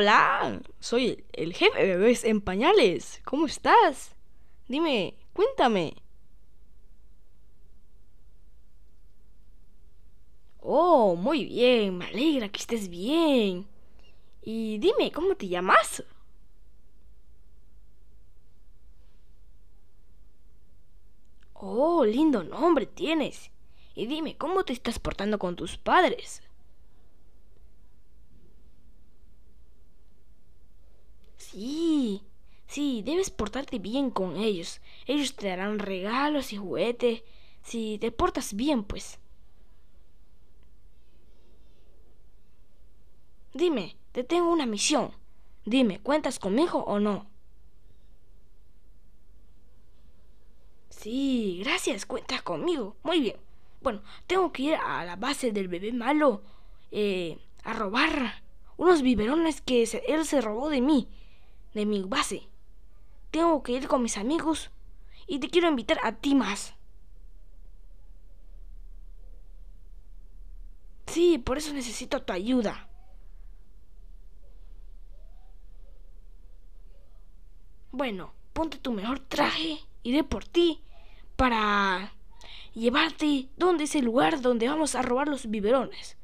Hola, soy el jefe de bebés en pañales. ¿Cómo estás? Dime, cuéntame. Oh, muy bien, me alegra que estés bien. Y dime, ¿cómo te llamas? Oh, lindo nombre tienes. Y dime, ¿cómo te estás portando con tus padres? Sí, sí, debes portarte bien con ellos. Ellos te darán regalos y juguetes. Si te portas bien, pues. Dime, te tengo una misión. Dime, ¿cuentas conmigo o no? Sí, gracias, cuentas conmigo. Muy bien. Bueno, tengo que ir a la base del bebé malo eh, a robar unos biberones que él se robó de mí de mi base. Tengo que ir con mis amigos y te quiero invitar a ti más. Sí, por eso necesito tu ayuda. Bueno, ponte tu mejor traje, iré por ti para llevarte donde es el lugar donde vamos a robar los biberones.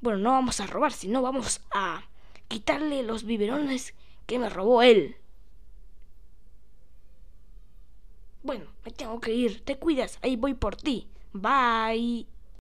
Bueno, no vamos a robar, sino vamos a quitarle los biberones que me robó él. Bueno, me tengo que ir. Te cuidas, ahí voy por ti. Bye.